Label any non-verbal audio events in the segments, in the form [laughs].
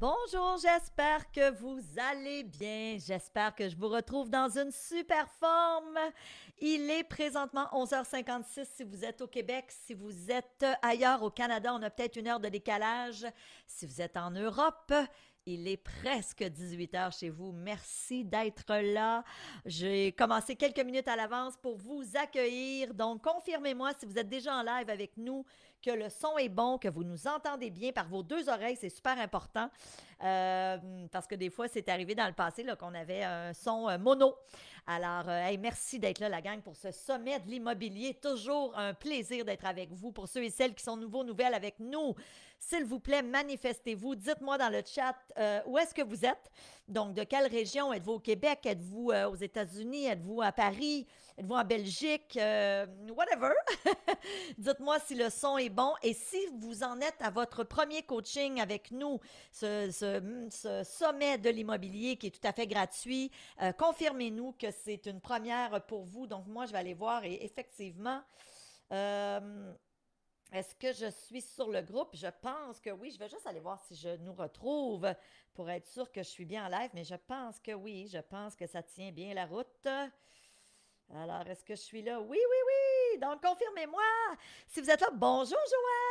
Bonjour, j'espère que vous allez bien. J'espère que je vous retrouve dans une super forme. Il est présentement 11h56 si vous êtes au Québec. Si vous êtes ailleurs au Canada, on a peut-être une heure de décalage. Si vous êtes en Europe, il est presque 18 h chez vous. Merci d'être là. J'ai commencé quelques minutes à l'avance pour vous accueillir. Donc, confirmez-moi si vous êtes déjà en live avec nous que le son est bon, que vous nous entendez bien par vos deux oreilles, c'est super important. Euh, parce que des fois, c'est arrivé dans le passé qu'on avait un son euh, mono. Alors, euh, merci d'être là, la gang, pour ce sommet de l'immobilier. Toujours un plaisir d'être avec vous. Pour ceux et celles qui sont nouveaux, nouvelles avec nous, s'il vous plaît, manifestez-vous. Dites-moi dans le chat euh, où est-ce que vous êtes. Donc, de quelle région êtes-vous au Québec? Êtes-vous euh, aux États-Unis? Êtes-vous à Paris? Êtes-vous en Belgique? whatever. [laughs] Dites-moi si le son est bon et si vous en êtes à votre premier coaching avec nous, ce sommet de l'immobilier qui est tout à fait gratuit. Confirmez-nous que c'est une première pour vous. Donc, moi, je vais aller voir et effectivement, euh, est-ce que je suis sur le groupe? Je pense que oui. Je vais juste aller voir si je nous retrouve pour être sûr que je suis bien en live, mais je pense que oui. Je pense que ça tient bien la route. Alors, est-ce que je suis là? Oui, oui, oui. Donc, confirmez-moi si vous êtes là. Bonjour, Joël!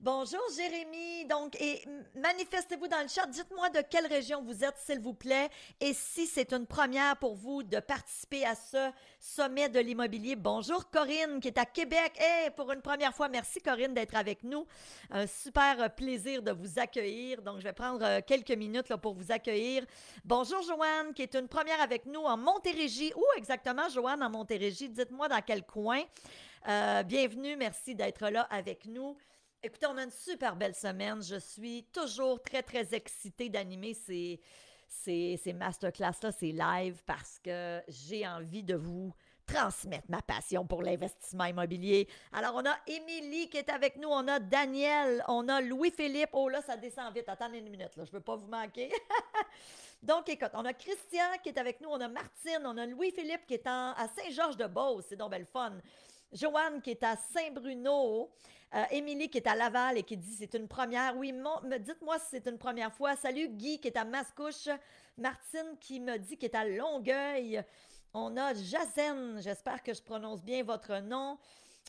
Bonjour Jérémy. Donc, et manifestez-vous dans le chat. Dites-moi de quelle région vous êtes, s'il vous plaît. Et si c'est une première pour vous de participer à ce sommet de l'immobilier. Bonjour Corinne, qui est à Québec. et pour une première fois, merci Corinne d'être avec nous. Un super plaisir de vous accueillir. Donc, je vais prendre euh, quelques minutes pour vous accueillir. Bonjour Joanne, qui est une première avec nous en Montérégie. Où exactement, Joanne, en Montérégie? Dites-moi dans quel coin. Euh, bienvenue, merci d'être là avec nous. Écoutez, on a une super belle semaine. Je suis toujours très, très excitée d'animer ces, ces, ces masterclass-là, ces lives, parce que j'ai envie de vous transmettre ma passion pour l'investissement immobilier. Alors, on a Émilie qui est avec nous, on a Daniel, on a Louis-Philippe. Oh là, ça descend vite. Attendez une minute, là, je ne veux pas vous manquer. [laughs] Donc, écoute, on a Christian qui est avec nous, on a Martine, on a Louis-Philippe qui est à saint georges de beau C'est donc belle fun. Joanne qui est à Saint-Bruno. Euh, Émilie qui est à Laval et qui dit c'est une première. Oui, dites-moi si c'est une première fois. Salut Guy qui est à Mascouche. Martine qui me dit qu'elle est à Longueuil. On a Jacen, j'espère que je prononce bien votre nom.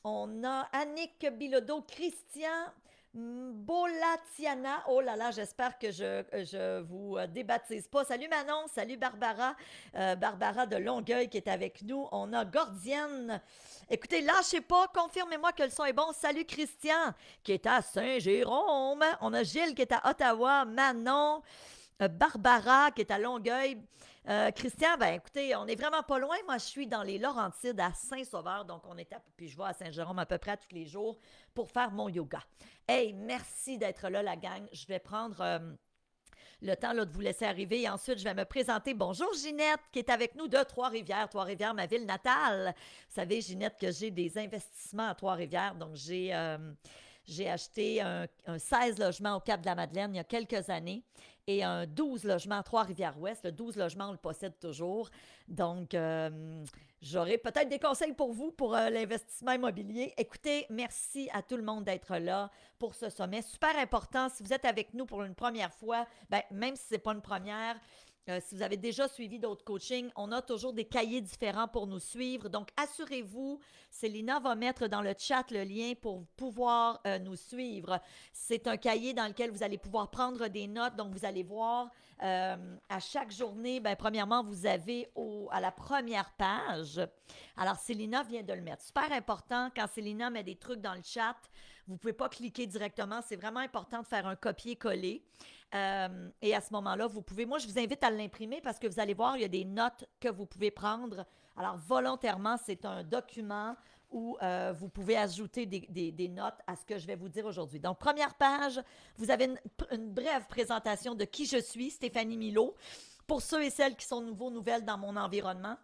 On a Annick Bilodeau, Christian, Mm, Bolatiana. Oh là là, j'espère que je je vous euh, débaptise pas. Salut Manon, salut Barbara, euh, Barbara de Longueuil qui est avec nous. On a Gordienne. Écoutez, lâchez pas, confirmez-moi que le son est bon. Salut Christian qui est à Saint-Jérôme. On a Gilles qui est à Ottawa, Manon. Euh, Barbara qui est à Longueuil. Euh, Christian, ben écoutez, on n'est vraiment pas loin. Moi, je suis dans les Laurentides à Saint-Sauveur, donc on est à, puis je vais à Saint-Jérôme à peu près tous les jours pour faire mon yoga. Hey, merci d'être là, la gang. Je vais prendre euh, le temps là, de vous laisser arriver. Et ensuite, je vais me présenter. Bonjour Ginette, qui est avec nous de Trois-Rivières. Trois-Rivières, ma ville natale. Vous savez, Ginette, que j'ai des investissements à Trois-Rivières. Donc, j'ai acheté un, un, 16 logements au Cap de la Madeleine il y a quelques années et un 12 logements à Trois-Rivières-Ouest. Le 12 logements, on le possède toujours. Donc, j'aurais euh, j'aurai peut-être des conseils pour vous pour euh, l'investissement immobilier. Écoutez, merci à tout le monde d'être là pour ce sommet. Super important. Si vous êtes avec nous pour une première fois, ben, même si ce n'est pas une première, euh, si vous avez déjà suivi d'autres coachings, on a toujours des cahiers différents pour nous suivre. Donc, assurez-vous, Célina va mettre dans le chat le lien pour pouvoir euh, nous suivre. C'est un cahier dans lequel vous allez pouvoir prendre des notes. Donc, vous allez voir euh, à chaque journée, ben, premièrement, vous avez au, à la première page. Alors, Célina vient de le mettre. Super important, quand Célina met des trucs dans le chat, vous pouvez pas cliquer directement. C'est vraiment important de faire un copier-coller. Euh, et à ce moment-là, vous pouvez. Moi, je vous invite à l'imprimer parce que vous allez voir, il y a des notes que vous pouvez prendre. Alors, volontairement, c'est un document où euh, vous pouvez ajouter des, des, notes à ce que je vais vous dire aujourd'hui. Donc, première page, vous avez une, une brève présentation de qui je suis, Stéphanie Milo. Pour ceux et celles qui sont nouveaux, nouvelles dans mon environnement,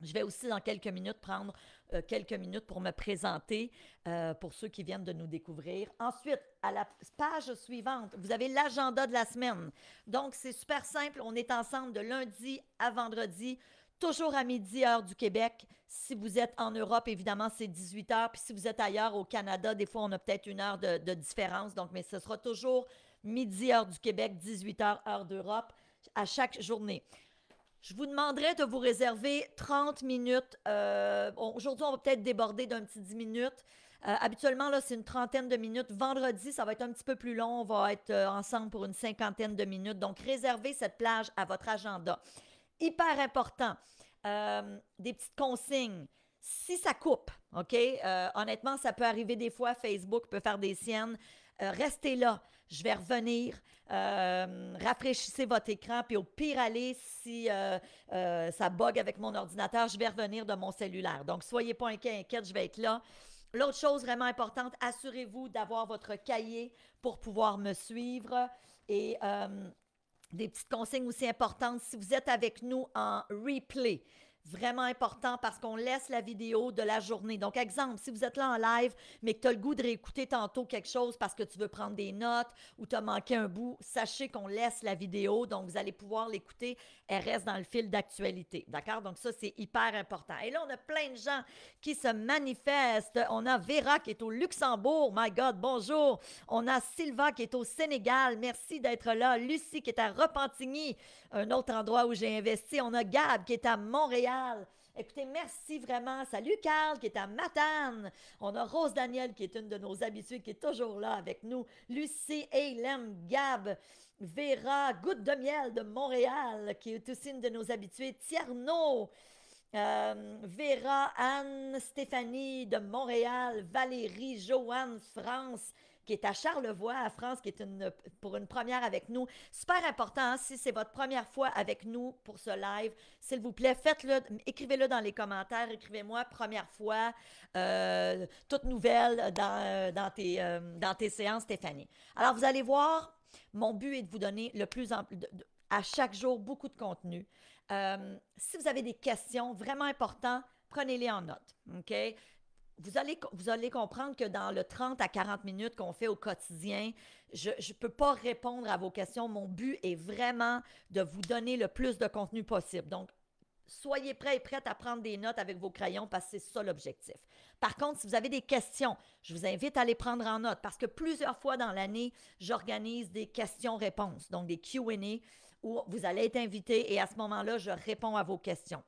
je vais aussi dans quelques minutes prendre euh, quelques minutes pour me présenter euh, pour ceux qui viennent de nous découvrir. Ensuite, à la page suivante, vous avez l'agenda de la semaine. Donc, c'est super simple. On est ensemble de lundi à vendredi toujours à midi, heure du Québec. Si vous êtes en Europe, évidemment, c'est 18 heures. Puis si vous êtes ailleurs au Canada, des fois, on a peut-être une heure de, de, différence. Donc, mais ce sera toujours midi, heure du Québec, 18 heures, heure d'Europe, à chaque journée. Je vous demanderai de vous réserver 30 minutes. Euh, aujourd'hui, on va peut-être déborder d'un petit 10 minutes. Euh, habituellement, là, c'est une trentaine de minutes. Vendredi, ça va être un petit peu plus long. On va être euh, ensemble pour une cinquantaine de minutes. Donc, réservez cette plage à votre agenda. Hyper important. des petites consignes. Si ça coupe, OK? honnêtement, ça peut arriver des fois. Facebook peut faire des siennes. Euh, restez là, je vais revenir, euh, rafraîchissez votre écran, puis au pire allez, si euh, ça bug avec mon ordinateur, je vais revenir de mon cellulaire. Donc, soyez pas inquiets, inquiète, je vais être là. L'autre chose vraiment importante, assurez-vous d'avoir votre cahier pour pouvoir me suivre et des petites consignes aussi importantes si vous êtes avec nous en replay. Vraiment important parce qu'on laisse la vidéo de la journée. Donc, exemple, si vous êtes là en live, mais que tu as le goût de réécouter tantôt quelque chose parce que tu veux prendre des notes ou tu as manqué un bout, sachez qu'on laisse la vidéo. Donc, vous allez pouvoir l'écouter. Elle reste dans le fil d'actualité. D'accord? Donc, ça, c'est hyper important. Et là, on a plein de gens qui se manifestent. On a Vera qui est au Luxembourg. My God, bonjour. On a sylva qui est au Sénégal. Merci d'être là. Lucie qui est à Repentigny, un autre endroit où j'ai investi. On a Gab qui est à Montréal. Écoutez, merci vraiment. Salut Carl qui est à Matane. On a Rose Daniel qui est une de nos habituées qui est toujours là avec nous. Lucie, Aylem, Gab, Vera, Goutte de miel de Montréal qui est aussi une de nos habituées. Tierno. Euh, Vera, Anne, Stéphanie de Montréal, Valérie, Joanne, France, qui est à Charlevoix, à France, qui est une, pour une première avec nous. Super important, si c'est votre première fois avec nous pour ce live, s'il vous plaît, faites-le, écrivez-le dans les commentaires, écrivez-moi première fois, euh, toute nouvelle dans, euh, dans, tes, euh, dans tes séances, Stéphanie. Alors, vous allez voir, mon but est de vous donner le plus à chaque jour beaucoup de contenu. si vous avez des questions vraiment importantes, prenez-les en note. OK? vous allez, vous allez comprendre que dans le 30 à 40 minutes qu'on fait au quotidien, je ne peux pas répondre à vos questions. Mon but est vraiment de vous donner le plus de contenu possible. Donc, soyez prêts et prêtes à prendre des notes avec vos crayons parce que c'est ça l'objectif. Par contre, si vous avez des questions, je vous invite à les prendre en note parce que plusieurs fois dans l'année, j'organise des questions-réponses, donc des QA où vous allez être invité et à ce moment-là, je réponds à vos questions.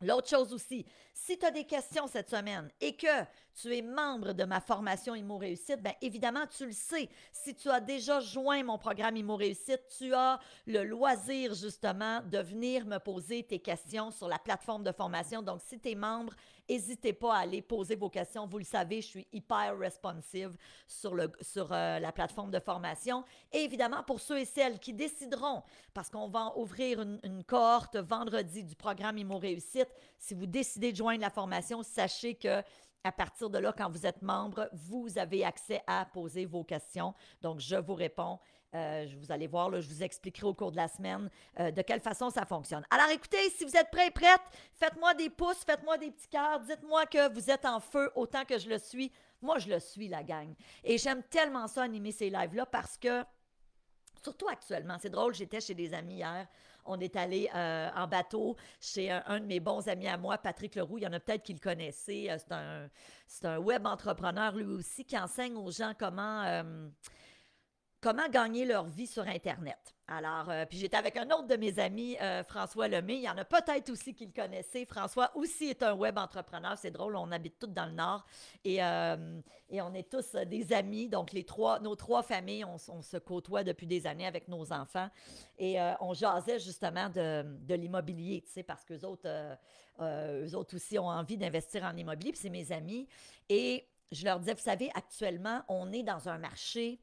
L'autre chose aussi, si tu as des questions cette semaine et que tu es membre de ma formation Imo Réussite, bien évidemment, tu le sais. Si tu as déjà joint mon programme Imo Réussite, tu as le loisir justement de venir me poser tes questions sur la plateforme de formation. Donc, si tu es membre, N'hésitez pas à aller poser vos questions. Vous le savez, je suis hyper responsive sur, euh, la plateforme de formation. Et évidemment, pour ceux et celles qui décideront, parce qu'on va ouvrir une, cohorte vendredi du programme Imo Réussite, si vous décidez de joindre la formation, sachez que à partir de là, quand vous êtes membre, vous avez accès à poser vos questions. Donc, je vous réponds euh, je vous allez voir, je vous expliquerai au cours de la semaine euh, de quelle façon ça fonctionne. Alors écoutez, si vous êtes prêts et prêtes, faites-moi des pouces, faites-moi des petits cœurs, dites-moi que vous êtes en feu autant que je le suis. Moi, je le suis, la gang. Et j'aime tellement ça, animer ces lives-là, parce que, surtout actuellement, c'est drôle, j'étais chez des amis hier. On est allé euh, en bateau chez un, de mes bons amis à moi, Patrick Leroux. Il y en a peut-être qui le connaissaient. C'est un, un, web entrepreneur, lui aussi, qui enseigne aux gens comment comment gagner leur vie sur Internet. Alors, euh, puis j'étais avec un autre de mes amis, euh, François Lemay. Il y en a peut-être aussi qui le connaissaient. François aussi est un web entrepreneur. C'est drôle, on habite tous dans le Nord et, euh, on est tous des amis. Donc, les trois, nos trois familles, on, se côtoie depuis des années avec nos enfants. Et on jasait justement de, l'immobilier, tu sais, parce qu'eux autres, autres aussi ont envie d'investir en immobilier. Puis c'est mes amis. Et je leur disais, vous savez, actuellement, on est dans un marché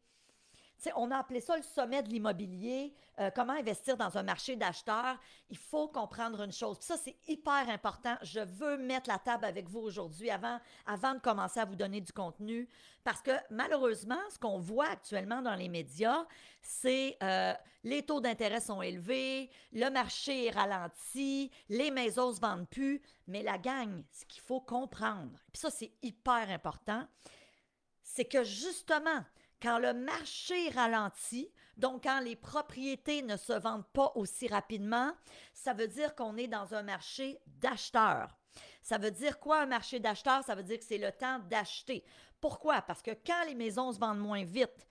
on a appelé ça le sommet de l'immobilier, euh, comment investir dans un marché d'acheteurs. Il faut comprendre une chose. ça, c'est hyper important. Je veux mettre la table avec vous aujourd'hui avant, avant de commencer à vous donner du contenu. Parce que malheureusement, ce qu'on voit actuellement dans les médias, c'est euh, les taux d'intérêt sont élevés, le marché est ralenti, les maisons ne se vendent plus. Mais la gang, ce qu'il faut comprendre, ça, c'est hyper important, c'est que justement, quand le marché ralentit, donc quand les propriétés ne se vendent pas aussi rapidement, ça veut dire qu'on est dans un marché d'acheteurs. Ça veut dire quoi un marché d'acheteurs? Ça veut dire que c'est le temps d'acheter. Pourquoi? Parce que quand les maisons se vendent moins vite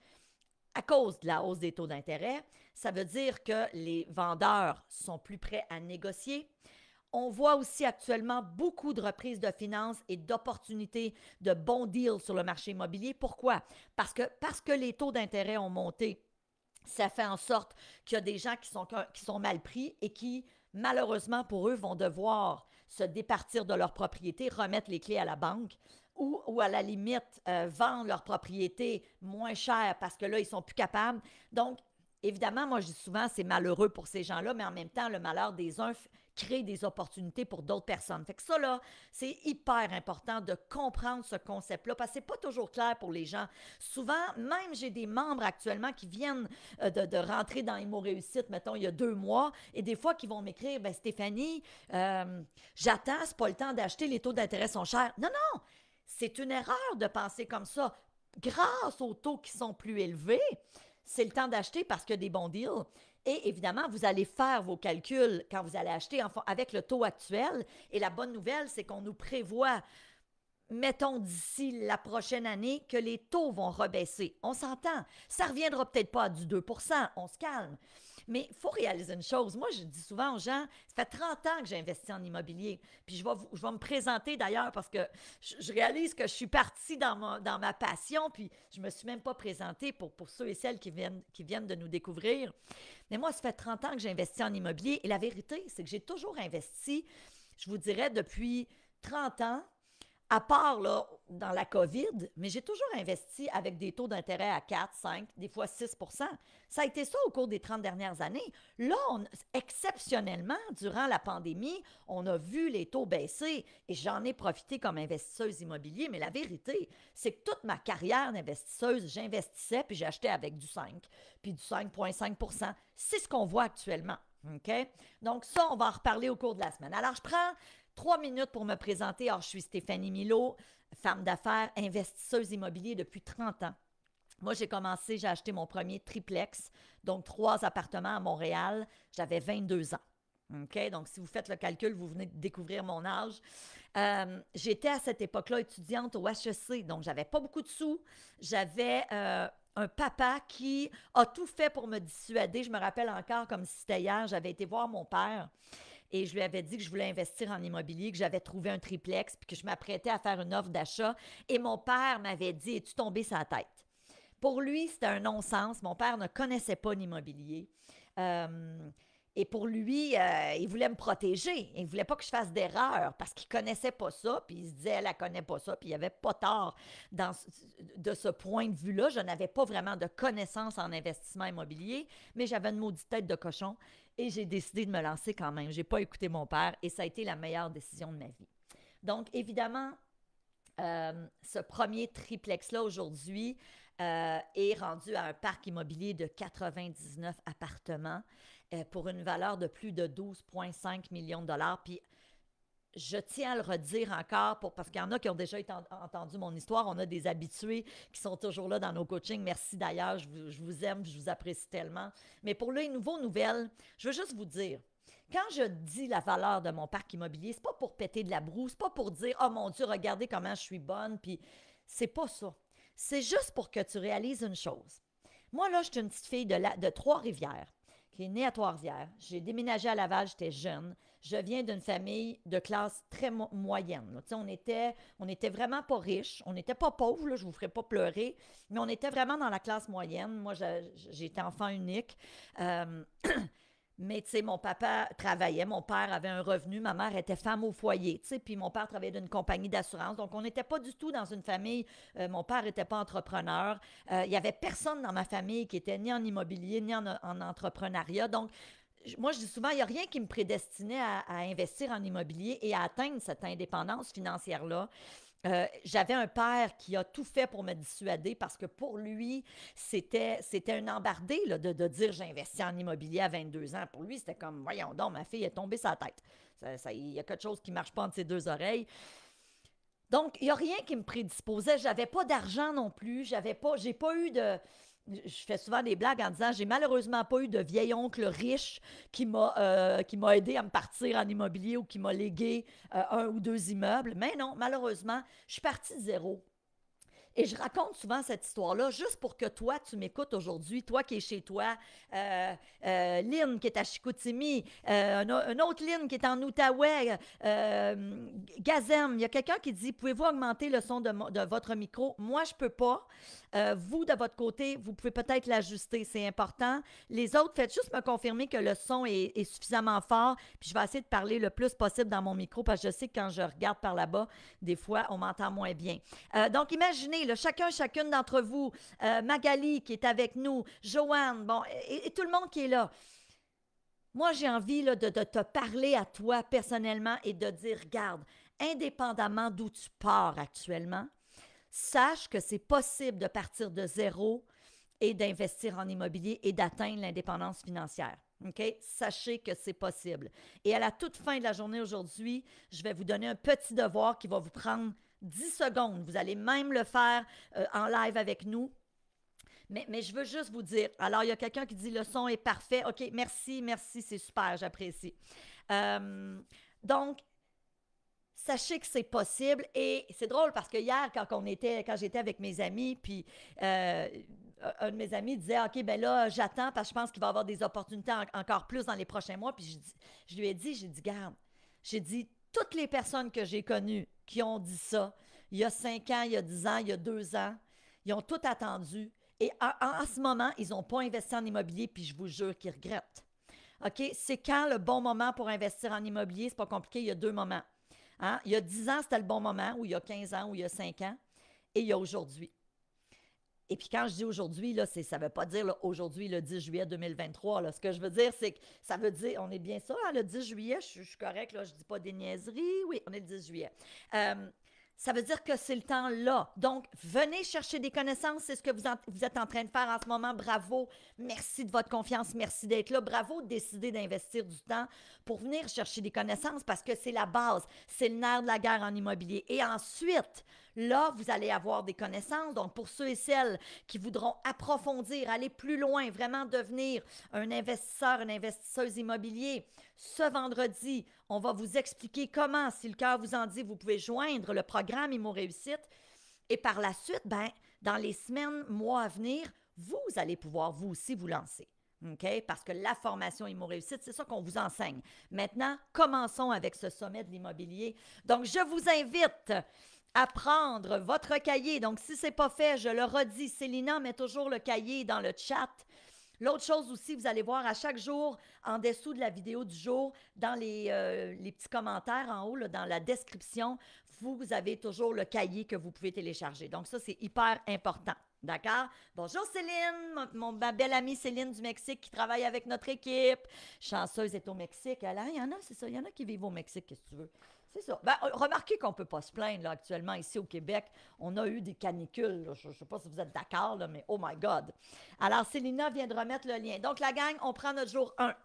à cause de la hausse des taux d'intérêt, ça veut dire que les vendeurs sont plus prêts à négocier, on voit aussi actuellement beaucoup de reprises de finances et d'opportunités de bons deals sur le marché immobilier. Pourquoi? Parce que, parce que les taux d'intérêt ont monté. Ça fait en sorte qu'il y a des gens qui sont, qui sont mal pris et qui, malheureusement pour eux, vont devoir se départir de leur propriété, remettre les clés à la banque ou, à la limite euh, vendre leur propriété moins cher parce que là, ils sont plus capables. Donc, Évidemment, moi, je dis souvent, c'est malheureux pour ces gens-là, mais en même temps, le malheur des uns créer des opportunités pour d'autres personnes. Fait que ça, là, c'est hyper important de comprendre ce concept-là parce que c'est pas toujours clair pour les gens. Souvent, même j'ai des membres actuellement qui viennent euh, de, rentrer dans Imo Réussite, mettons, il y a deux mois, et des fois qui vont m'écrire, ben Stéphanie, euh, j'attends, c'est pas le temps d'acheter, les taux d'intérêt sont chers. Non, non! C'est une erreur de penser comme ça. Grâce aux taux qui sont plus élevés, c'est le temps d'acheter parce que des bons deals. Et évidemment, vous allez faire vos calculs quand vous allez acheter avec le taux actuel. Et la bonne nouvelle, c'est qu'on nous prévoit mettons d'ici la prochaine année que les taux vont rebaisser. On s'entend. Ça reviendra peut-être pas à du 2 on se calme. Mais il faut réaliser une chose. Moi, je dis souvent aux gens, ça fait 30 ans que j'ai investi en immobilier. Puis je vais, je vais me présenter d'ailleurs parce que je, réalise que je suis partie dans ma, dans ma passion, puis je ne me suis même pas présentée pour, pour ceux et celles qui viennent, qui viennent de nous découvrir. Mais moi, ça fait 30 ans que j'ai investi en immobilier et la vérité, c'est que j'ai toujours investi, je vous dirais, depuis 30 ans, à part dans la COVID, mais j'ai toujours investi avec des taux d'intérêt à 4, 5, des fois 6 Ça a été ça au cours des 30 dernières années. Là, exceptionnellement, durant la pandémie, on a vu les taux baisser et j'en ai profité comme investisseuse immobilier. Mais la vérité, c'est que toute ma carrière d'investisseuse, j'investissais puis j'achetais avec du 5, puis du 5,5 C'est ce qu'on voit actuellement. OK? Donc, ça, on va en reparler au cours de la semaine. Alors, je prends Trois minutes pour me présenter. Alors, ah, je suis Stéphanie Milo, femme d'affaires, investisseuse immobilière depuis 30 ans. Moi, j'ai commencé, j'ai acheté mon premier triplex, donc trois appartements à Montréal. J'avais 22 ans. OK? Donc, si vous faites le calcul, vous venez de découvrir mon âge. Euh, j'étais à cette époque-là étudiante au HEC, donc j'avais pas beaucoup de sous. J'avais euh, un papa qui a tout fait pour me dissuader. Je me rappelle encore comme si c'était hier, j'avais été voir mon père et je lui avais dit que je voulais investir en immobilier, que j'avais trouvé un triplex, puis que je m'apprêtais à faire une offre d'achat. Et mon père m'avait dit Es-tu tombé sa tête Pour lui, c'était un non-sens. Mon père ne connaissait pas l'immobilier. Euh, et pour lui, euh, il voulait me protéger. Il voulait pas que je fasse d'erreur parce qu'il connaissait pas ça. Puis il se disait, elle, ne connaît pas ça. Puis il avait pas tort dans de ce point de vue-là. Je n'avais pas vraiment de connaissances en investissement immobilier, mais j'avais une maudite tête de cochon et j'ai décidé de me lancer quand même. Je n'ai pas écouté mon père et ça a été la meilleure décision de ma vie. Donc, évidemment, euh, ce premier triplex-là aujourd'hui euh, est rendu à un parc immobilier de 99 appartements euh, pour une valeur de plus de 12,5 millions de dollars. Puis je tiens à le redire encore pour, parce qu'il y en a qui ont déjà entendu mon histoire. On a des habitués qui sont toujours là dans nos coachings. Merci d'ailleurs, je vous, aime, je vous apprécie tellement. Mais pour les nouveaux nouvelles, je veux juste vous dire, quand je dis la valeur de mon parc immobilier, c'est pas pour péter de la brousse, c'est pas pour dire oh mon Dieu, regardez comment je suis bonne, puis c'est pas ça. C'est juste pour que tu réalises une chose. Moi là, je suis une petite fille de, de Trois Rivières née à trois J'ai déménagé à Laval, j'étais jeune. Je viens d'une famille de classe très moyenne. On était, on était vraiment pas riche. On n'était pas pauvre. je vous ferai pas pleurer, mais on était vraiment dans la classe moyenne. Moi, j'étais enfant unique. Euh, [clears throat] Mais, tu sais, mon papa travaillait, mon père avait un revenu, ma mère était femme au foyer, tu sais, puis mon père travaillait d'une compagnie d'assurance. Donc, on n'était pas du tout dans une famille. Euh, mon père n'était pas entrepreneur. Euh, il n'y avait personne dans ma famille qui était ni en immobilier, ni en, entrepreneuriat. Donc, moi, je dis souvent, il n'y a rien qui me prédestinait à, à, investir en immobilier et à atteindre cette indépendance financière-là. Euh, j'avais un père qui a tout fait pour me dissuader parce que pour lui, c'était, c'était un embardé là, de, de, dire investi en immobilier à 22 ans. Pour lui, c'était comme, voyons donc, ma fille est tombée sa tête. Il y a quelque chose qui ne marche pas entre ses deux oreilles. Donc, il n'y a rien qui me prédisposait. J'avais pas d'argent non plus. J'avais pas, j'ai pas eu de, je fais souvent des blagues en disant j'ai malheureusement pas eu de vieil oncle riche qui m'a euh, qui m'a aidé à me partir en immobilier ou qui m'a légué euh, un ou deux immeubles mais non malheureusement je suis partie de zéro et je raconte souvent cette histoire-là juste pour que toi, tu m'écoutes aujourd'hui, toi qui es chez toi, euh, euh, Lynn qui est à Chicoutimi, euh, une un, autre Lynn qui est en Outaouais, Gazem, il y a quelqu'un qui dit, pouvez-vous augmenter le son de, votre micro? Moi, je peux pas. vous, de votre côté, vous pouvez peut-être l'ajuster, c'est important. Les autres, faites juste me confirmer que le son est, est, suffisamment fort, puis je vais essayer de parler le plus possible dans mon micro, parce que je sais que quand je regarde par là-bas, des fois, on m'entend moins bien. donc, imaginez chacun, chacune d'entre vous, euh, Magali qui est avec nous, Joanne, bon, et, tout le monde qui est là. Moi, j'ai envie de, de te parler à toi personnellement et de dire, regarde, indépendamment d'où tu pars actuellement, sache que c'est possible de partir de zéro et d'investir en immobilier et d'atteindre l'indépendance financière. OK? Sachez que c'est possible. Et à la toute fin de la journée aujourd'hui, je vais vous donner un petit devoir qui va vous prendre 10 secondes. Vous allez même le faire euh, en live avec nous. Mais, je veux juste vous dire, alors il y a quelqu'un qui dit le son est parfait. OK, merci, merci, c'est super, j'apprécie. Euh, donc, sachez que c'est possible. Et c'est drôle parce que hier, quand, on était, quand j'étais avec mes amis, puis euh, un de mes amis disait OK, ben là, j'attends parce que je pense qu'il va avoir des opportunités encore plus dans les prochains mois. Puis je, je lui ai dit J'ai dit, garde, j'ai dit, toutes les personnes que j'ai connues qui ont dit ça, il y a cinq ans, il y a dix ans, il y a deux ans, ils ont tout attendu. Et en, ce moment, ils n'ont pas investi en immobilier, puis je vous jure qu'ils regrettent. OK? C'est quand le bon moment pour investir en immobilier? C'est pas compliqué, il y a deux moments. Hein? Il y a 10 ans, c'était le bon moment, ou il y a 15 ans, ou il y a 5 ans, et il y a aujourd'hui. Et puis quand je dis aujourd'hui, là, c'est, ça ne veut pas dire aujourd'hui, le 10 juillet 2023. Ce que je veux dire, c'est que ça veut dire, on est bien ça, hein, le 10 juillet, je, suis correct, là, je ne dis pas des niaiseries. Oui, on est le 10 juillet. Euh, ça veut dire que c'est le temps là. Donc, venez chercher des connaissances. C'est ce que vous, vous, êtes en train de faire en ce moment. Bravo. Merci de votre confiance. Merci d'être là. Bravo de décider d'investir du temps pour venir chercher des connaissances parce que c'est la base. C'est le nerf de la guerre en immobilier. Et ensuite, Là, vous allez avoir des connaissances. Donc, pour ceux et celles qui voudront approfondir, aller plus loin, vraiment devenir un investisseur, une investisseuse immobilier, ce vendredi, on va vous expliquer comment, si le cœur vous en dit, vous pouvez joindre le programme Imo Réussite. Et par la suite, ben, dans les semaines, mois à venir, vous allez pouvoir vous aussi vous lancer. ok Parce que la formation Imo Réussite, c'est ça qu'on vous enseigne. Maintenant, commençons avec ce sommet de l'immobilier. Donc, je vous invite à prendre votre cahier. Donc, si ce n'est pas fait, je le redis, Célina met toujours le cahier dans le chat. L'autre chose aussi, vous allez voir à chaque jour, en dessous de la vidéo du jour, dans les, euh, petits commentaires en haut, dans la description, vous, avez toujours le cahier que vous pouvez télécharger. Donc, ça, c'est hyper important. D'accord? Bonjour Céline, mon, ma belle amie Céline du Mexique qui travaille avec notre équipe. Chanceuse est au Mexique. Ah, il y en a, c'est ça, il y en a qui vivent au Mexique, qu'est-ce que tu veux? C'est ça. Ben, euh, remarquez qu'on ne peut pas se plaindre là, actuellement ici au Québec. On a eu des canicules. Je ne sais pas si vous êtes d'accord, mais oh my God. Alors, Célina vient de remettre le lien. Donc, la gang, on prend notre jour 1.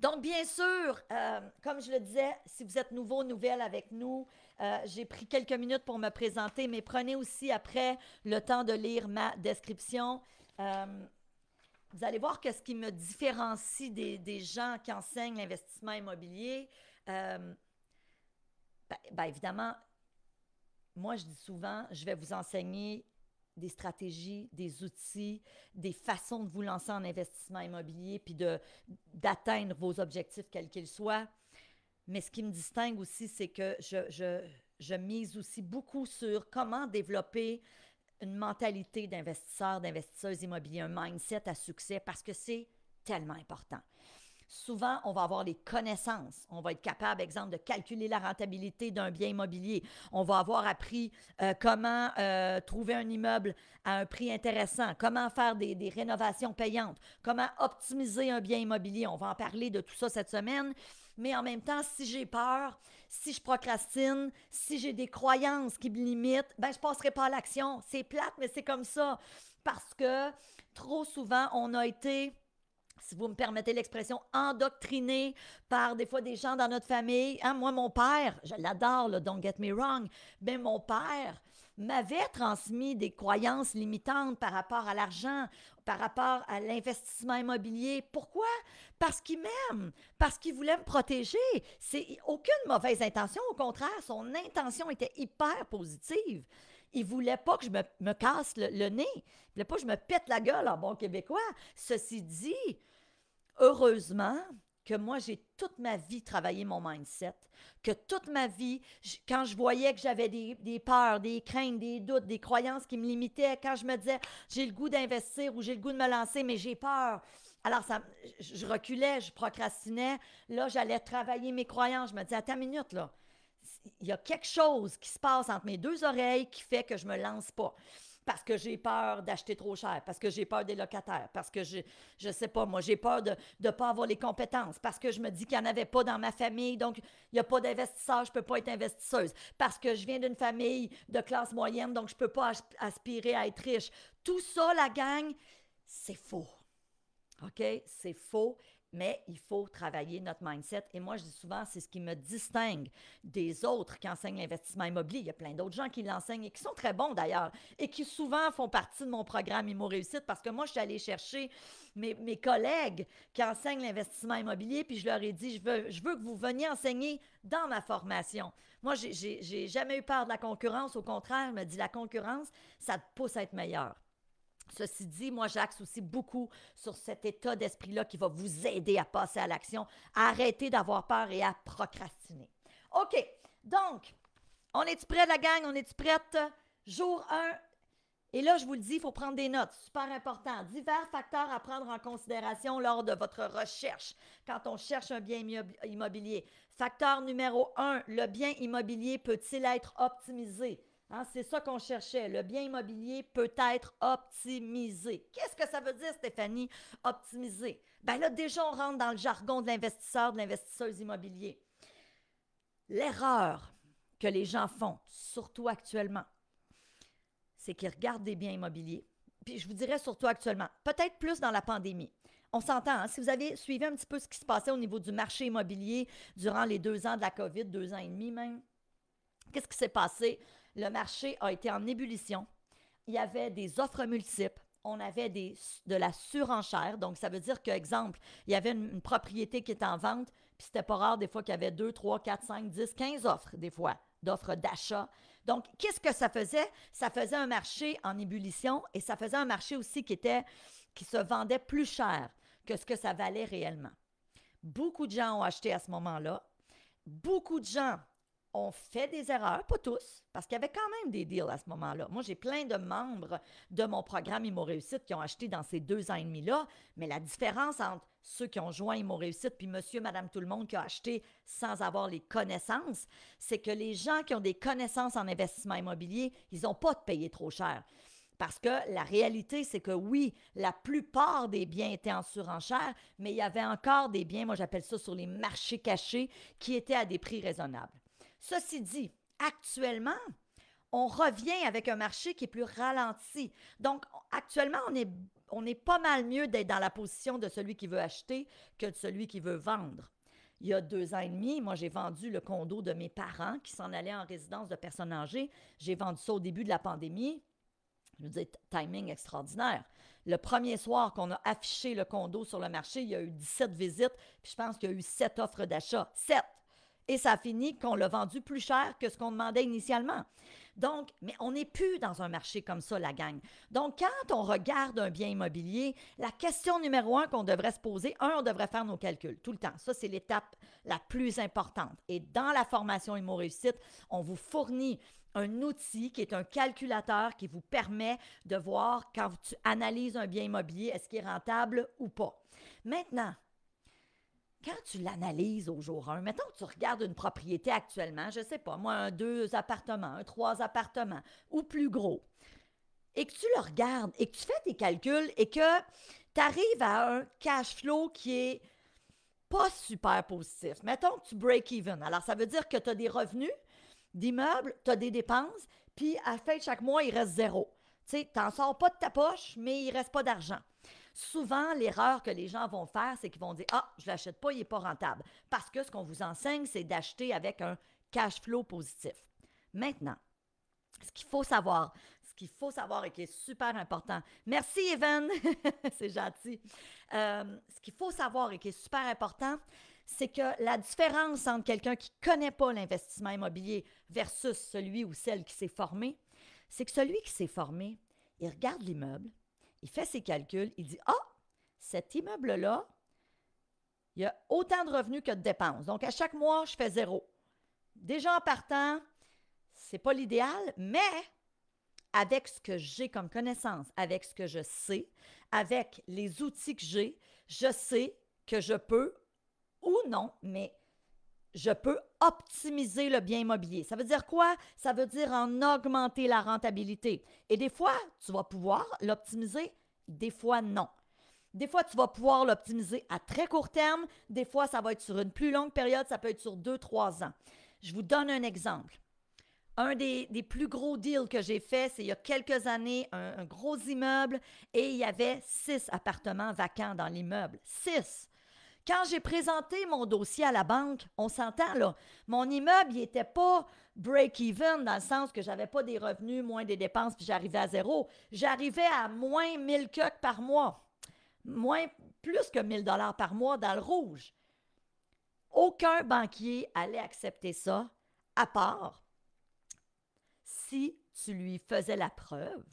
Donc, bien sûr, euh, comme je le disais, si vous êtes nouveau, nouvelle avec nous, euh, j'ai pris quelques minutes pour me présenter, mais prenez aussi après le temps de lire ma description. vous allez voir qu'est ce qui me différencie des, des gens qui enseignent l'investissement immobilier, Bien, ben, évidemment, moi, je dis souvent, je vais vous enseigner des stratégies, des outils, des façons de vous lancer en investissement immobilier, puis d'atteindre vos objectifs, quels qu'ils soient. Mais ce qui me distingue aussi, c'est que je, je, je, mise aussi beaucoup sur comment développer une mentalité d'investisseur, d'investisseuse immobilier, un mindset à succès, parce que c'est tellement important. Souvent, on va avoir les connaissances. On va être capable, exemple, de calculer la rentabilité d'un bien immobilier. On va avoir appris euh, comment euh, trouver un immeuble à un prix intéressant, comment faire des, rénovations payantes, comment optimiser un bien immobilier. On va en parler de tout ça cette semaine. Mais en même temps, si j'ai peur, si je procrastine, si j'ai des croyances qui me limitent, ben je passerai pas à l'action. C'est plate, mais c'est comme ça parce que trop souvent on a été si vous me permettez l'expression, endoctrinée par des fois des gens dans notre famille. Hein, moi, mon père, je l'adore, don't get me wrong, mais mon père m'avait transmis des croyances limitantes par rapport à l'argent, par rapport à l'investissement immobilier. Pourquoi? Parce qu'il m'aime, parce qu'il voulait me protéger. C'est aucune mauvaise intention, au contraire, son intention était hyper positive. Il voulait pas que je me, casse le, nez. Il ne voulait pas que je me pète la gueule en bon québécois. Ceci dit, heureusement que moi, j'ai toute ma vie travaillé mon mindset, que toute ma vie, quand je voyais que j'avais des, peurs, des craintes, des doutes, des croyances qui me limitaient, quand je me disais, j'ai le goût d'investir ou j'ai le goût de me lancer, mais j'ai peur. Alors, ça, je reculais, je procrastinais. Là, j'allais travailler mes croyances. Je me disais, attends une minute, là il y a quelque chose qui se passe entre mes deux oreilles qui fait que je me lance pas parce que j'ai peur d'acheter trop cher, parce que j'ai peur des locataires, parce que je je sais pas, moi, j'ai peur de ne pas avoir les compétences, parce que je me dis qu'il n'y en avait pas dans ma famille, donc il n'y a pas d'investisseur, je ne peux pas être investisseuse, parce que je viens d'une famille de classe moyenne, donc je ne peux pas aspirer à être riche. Tout ça, la gang, c'est faux. OK? C'est faux mais il faut travailler notre mindset. Et moi, je dis souvent, c'est ce qui me distingue des autres qui enseignent l'investissement immobilier. Il y a plein d'autres gens qui l'enseignent et qui sont très bons d'ailleurs et qui souvent font partie de mon programme Immo Réussite parce que moi, je suis allée chercher mes, mes collègues qui enseignent l'investissement immobilier puis je leur ai dit, je veux, je veux que vous veniez enseigner dans ma formation. Moi, j'ai jamais eu peur de la concurrence. Au contraire, je me dis, la concurrence, ça te pousse à être meilleur. Ceci dit, moi, j'axe aussi beaucoup sur cet état d'esprit-là qui va vous aider à passer à l'action, à arrêter d'avoir peur et à procrastiner. OK, donc, on est-tu prêt, la gang? On est-tu prête? Jour 1. Et là, je vous le dis, il faut prendre des notes, super important. Divers facteurs à prendre en considération lors de votre recherche quand on cherche un bien immobilier. Facteur numéro 1, le bien immobilier peut-il être optimisé? Hein, c'est ça qu'on cherchait. Le bien immobilier peut être optimisé. Qu'est-ce que ça veut dire, Stéphanie, optimisé? Bien là, déjà, on rentre dans le jargon de l'investisseur, de l'investisseuse immobilier. L'erreur que les gens font, surtout actuellement, c'est qu'ils regardent des biens immobiliers. Puis je vous dirais surtout actuellement, peut-être plus dans la pandémie. On s'entend, hein, si vous avez suivi un petit peu ce qui se passait au niveau du marché immobilier durant les deux ans de la COVID, deux ans et demi même, qu'est-ce qui s'est passé? le marché a été en ébullition. Il y avait des offres multiples on avait des, de la surenchère. Donc, ça veut dire qu'exemple, il y avait une, propriété qui était en vente, puis c'était pas rare des fois qu'il y avait 2, 3, 4, 5, 10, 15 offres, des fois, d'offres d'achat. Donc, qu'est-ce que ça faisait? Ça faisait un marché en ébullition et ça faisait un marché aussi qui, était, qui se vendait plus cher que ce que ça valait réellement. Beaucoup de gens ont acheté à ce moment-là. Beaucoup de gens on fait des erreurs, pas tous, parce qu'il y avait quand même des deals à ce moment-là. Moi, j'ai plein de membres de mon programme Imo Réussite qui ont acheté dans ces deux ans et demi-là, mais la différence entre ceux qui ont joint Imo Réussite puis monsieur, madame, tout le monde qui a acheté sans avoir les connaissances, c'est que les gens qui ont des connaissances en investissement immobilier, ils n'ont pas de payer trop cher. Parce que la réalité, c'est que oui, la plupart des biens étaient en surenchère, mais il y avait encore des biens, moi j'appelle ça sur les marchés cachés, qui étaient à des prix raisonnables. Ceci dit, actuellement, on revient avec un marché qui est plus ralenti. Donc, actuellement, on est, on est pas mal mieux d'être dans la position de celui qui veut acheter que de celui qui veut vendre. Il y a deux ans et demi, moi, j'ai vendu le condo de mes parents qui s'en allaient en résidence de personnes âgées. J'ai vendu ça au début de la pandémie. Je vous dis, timing extraordinaire. Le premier soir qu'on a affiché le condo sur le marché, il y a eu 17 visites, puis je pense qu'il y a eu 7 offres d'achat. 7! Et ça finit qu'on l'a vendu plus cher que ce qu'on demandait initialement. Donc, mais on n'est plus dans un marché comme ça, la gang. Donc, quand on regarde un bien immobilier, la question numéro un qu'on devrait se poser, un, on devrait faire nos calculs tout le temps. Ça, c'est l'étape la plus importante. Et dans la formation Immo Réussite, on vous fournit un outil qui est un calculateur qui vous permet de voir quand tu analyses un bien immobilier, est-ce qu'il est rentable ou pas. Maintenant, quand tu l'analyses au jour 1, mettons que tu regardes une propriété actuellement, je ne sais pas, moi, deux appartements, un trois appartements ou plus gros, et que tu le regardes et que tu fais tes calculs et que tu arrives à un cash flow qui est pas super positif. Mettons que tu break even. Alors, ça veut dire que tu as des revenus d'immeubles, tu as des dépenses, puis à la fin de chaque mois, il reste zéro. Tu sais, sors pas de ta poche, mais il ne reste pas d'argent. Souvent, l'erreur que les gens vont faire, c'est qu'ils vont dire Ah, je ne l'achète pas, il n'est pas rentable. Parce que ce qu'on vous enseigne, c'est d'acheter avec un cash flow positif. Maintenant, ce qu'il faut savoir, ce qu'il faut savoir et qui est super important. Merci, Evan, [laughs] c'est gentil. Euh, ce qu'il faut savoir et qui est super important, c'est que la différence entre quelqu'un qui ne connaît pas l'investissement immobilier versus celui ou celle qui s'est formé, c'est que celui qui s'est formé, il regarde l'immeuble, il fait ses calculs, il dit, ah, cet immeuble-là, il y a autant de revenus que de dépenses. Donc, à chaque mois, je fais zéro. Déjà en partant, c'est pas l'idéal, mais avec ce que j'ai comme connaissance, avec ce que je sais, avec les outils que j'ai, je sais que je peux ou non, mais je peux optimiser le bien immobilier. Ça veut dire quoi? Ça veut dire en augmenter la rentabilité. Et des fois, tu vas pouvoir l'optimiser, des fois non. Des fois, tu vas pouvoir l'optimiser à très court terme, des fois, ça va être sur une plus longue période, ça peut être sur deux, trois ans. Je vous donne un exemple. Un des, plus gros deals que j'ai fait, c'est il y a quelques années, un gros immeuble et il y avait six appartements vacants dans l'immeuble. Six! Quand j'ai présenté mon dossier à la banque, on s'entend là, mon immeuble, il n'était pas break-even dans le sens que j'avais pas des revenus, moins des dépenses, puis j'arrivais à zéro. J'arrivais à moins 1000 coques par mois, moins plus que 1000 dollars par mois dans le rouge. Aucun banquier allait accepter ça, à part si tu lui faisais la preuve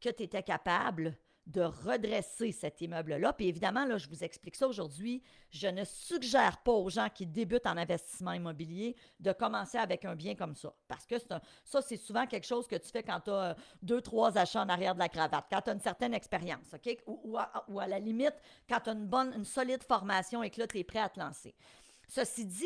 que tu étais capable de redresser cet immeuble-là. Puis évidemment, là, je vous explique ça aujourd'hui. Je ne suggère pas aux gens qui débutent en investissement immobilier de commencer avec un bien comme ça. Parce que ça, c'est souvent quelque chose que tu fais quand tu as euh, deux, trois achats en arrière de la cravate, quand tu as une certaine expérience, OK? Ou, à, la limite, quand tu as une bonne, une solide formation et que là, tu es prêt à te lancer. Ceci dit,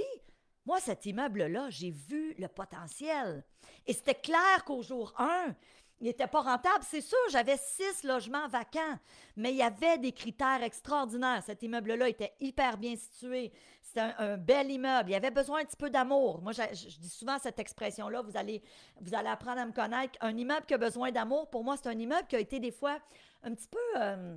moi, cet immeuble-là, j'ai vu le potentiel. Et c'était clair qu'au jour 1, il n'était pas rentable. C'est sûr, j'avais six logements vacants, mais il y avait des critères extraordinaires. Cet immeuble-là était hyper bien situé. C'était un, bel immeuble. Il y avait besoin un petit peu d'amour. Moi, je, dis souvent cette expression-là, vous allez, vous allez apprendre à me connaître. Un immeuble qui a besoin d'amour, pour moi, c'est un immeuble qui a été des fois un petit peu... Euh,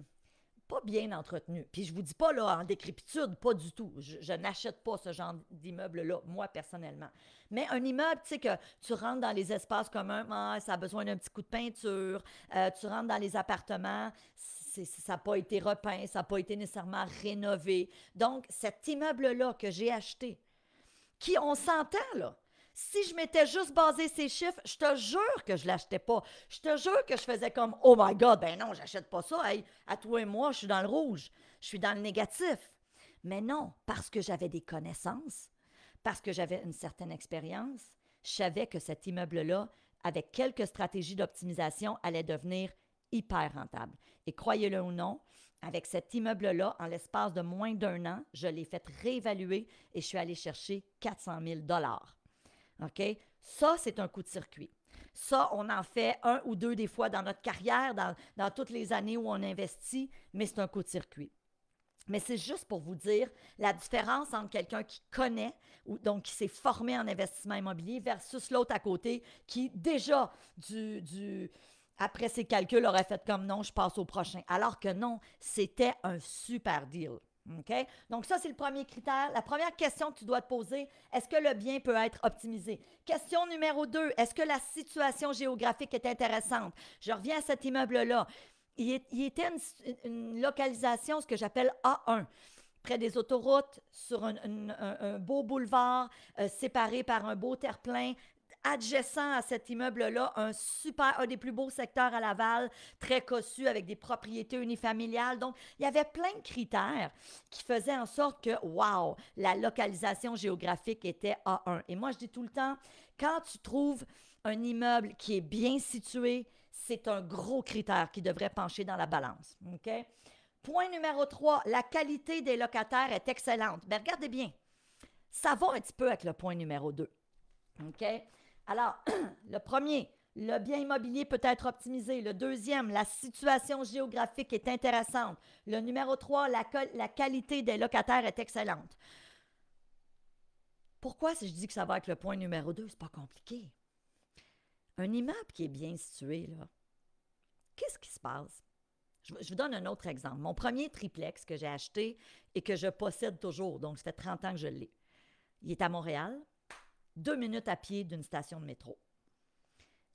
bien entretenu. Puis je vous dis pas là en décrépitude, pas du tout. Je, n'achète pas ce genre d'immeuble-là, moi personnellement. Mais un immeuble, tu sais, que tu rentres dans les espaces communs, ah, ça a besoin d'un petit coup de peinture, euh, tu rentres dans les appartements, ça n'a pas été repeint, ça n'a pas été nécessairement rénové. Donc, cet immeuble-là que j'ai acheté, qui, on s'entend, là, si je m'étais juste basé ces chiffres, je te jure que je l'achetais pas. Je te jure que je faisais comme Oh my God, ben non, j'achète pas ça. à toi et moi, je suis dans le rouge. Je suis dans le négatif. Mais non, parce que j'avais des connaissances, parce que j'avais une certaine expérience, je savais que cet immeuble-là, avec quelques stratégies d'optimisation, allait devenir hyper rentable. Et croyez-le ou non, avec cet immeuble-là, en l'espace de moins d'un an, je l'ai fait réévaluer et je suis allé chercher 400 000 dollars. OK? Ça, c'est un coup de circuit. Ça, on en fait un ou deux des fois dans notre carrière, dans, toutes les années où on investit, mais c'est un coup de circuit. Mais c'est juste pour vous dire la différence entre quelqu'un qui connaît, ou donc qui s'est formé en investissement immobilier, versus l'autre à côté qui, déjà, du, du, après ses calculs, aurait fait comme non, je passe au prochain. Alors que non, c'était un super deal. Donc, ça, c'est le premier critère. La première question que tu dois te poser, est-ce que le bien peut être optimisé? Question numéro deux, est-ce que la situation géographique est intéressante? Je reviens à cet immeuble-là. Il, était une, localisation, ce que j'appelle A1 près des autoroutes, sur un, beau boulevard, euh, séparé par un beau terre-plein, adjacent à cet immeuble-là, un super, un des plus beaux secteurs à Laval, très cossu, avec des propriétés unifamiliales. Donc, il y avait plein de critères qui faisaient en sorte que, wow, la localisation géographique était A1. Et moi, je dis tout le temps, quand tu trouves un immeuble qui est bien situé, c'est un gros critère qui devrait pencher dans la balance. OK? Point numéro 3, la qualité des locataires est excellente. Mais ben, regardez bien, ça va un petit peu avec le point numéro 2. OK? Alors, [clears throat] le premier, le bien immobilier peut être optimisé. Le deuxième, la situation géographique est intéressante. Le numéro trois, la, qualité des locataires est excellente. Pourquoi si je dis que ça va avec le point numéro deux, C'est pas compliqué. Un immeuble qui est bien situé, là, qu'est-ce qui se passe? Je, je, vous donne un autre exemple. Mon premier triplex que j'ai acheté et que je possède toujours, donc ça fait 30 ans que je l'ai. Il est à Montréal deux minutes à pied d'une station de métro.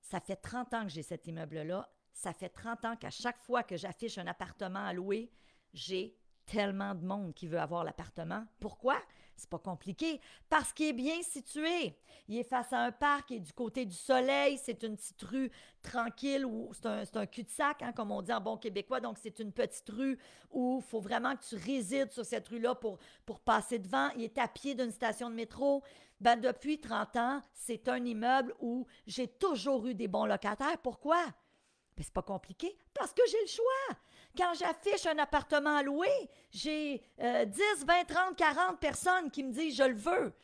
Ça fait 30 ans que j'ai cet immeuble-là. Ça fait 30 ans qu'à chaque fois que j'affiche un appartement à louer, j'ai tellement de monde qui veut avoir l'appartement. Pourquoi? C'est pas compliqué. Parce qu'il est bien situé. Il est face à un parc, il est du côté du soleil. C'est une petite rue tranquille ou c'est un, cul-de-sac, hein, comme on dit en bon québécois. Donc, c'est une petite rue où il faut vraiment que tu résides sur cette rue-là pour, pour passer devant. Il est à pied d'une station de métro. Ben, depuis 30 ans, c'est un immeuble où j'ai toujours eu des bons locataires. Pourquoi? Ben, c'est pas compliqué, parce que j'ai le choix. Quand j'affiche un appartement à louer, j'ai 10, 20, 30, 40 personnes qui me disent « je le veux ».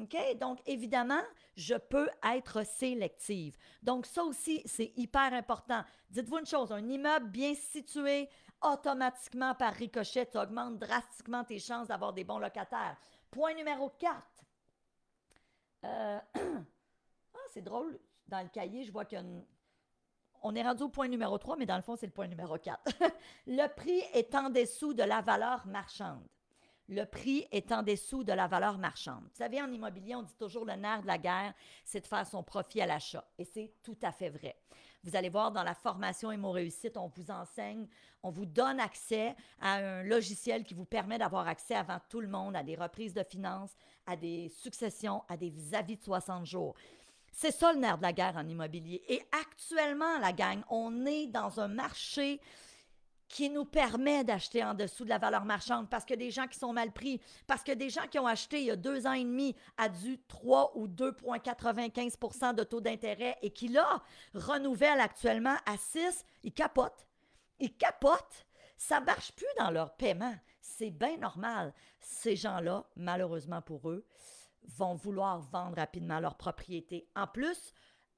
OK? Donc, évidemment, je peux être sélective. Donc, ça aussi, c'est hyper important. Dites-vous une chose, un immeuble bien situé, automatiquement, par ricochet, augmente augmentes drastiquement tes chances d'avoir des bons locataires. Point numéro 4, euh, [clears throat] ah, c'est drôle. Dans le cahier, je vois qu'on On est rendu au point numéro 3, mais dans le fond, c'est le point numéro 4. [laughs] le prix est en dessous de la valeur marchande. Le prix est en dessous de la valeur marchande. Vous savez, en immobilier, on dit toujours le nerf de la guerre, c'est de faire son profit à l'achat. Et c'est tout à fait vrai. Vous allez voir dans la formation mon Réussite, on vous enseigne, on vous donne accès à un logiciel qui vous permet d'avoir accès avant tout le monde à des reprises de finances, à des successions, à des avis de 60 jours. C'est ça le nerf de la guerre en immobilier. Et actuellement, la gang, on est dans un marché qui nous permet d'acheter en dessous de la valeur marchande parce que des gens qui sont mal pris, parce que des gens qui ont acheté il y a deux ans et demi à du 3 ou 2,95 de taux d'intérêt et qui, là, renouvellent actuellement à 6, ils capotent. Ils capotent. Ça marche plus dans leur paiement. C'est bien normal. Ces gens-là, malheureusement pour eux, vont vouloir vendre rapidement leur propriété. En plus,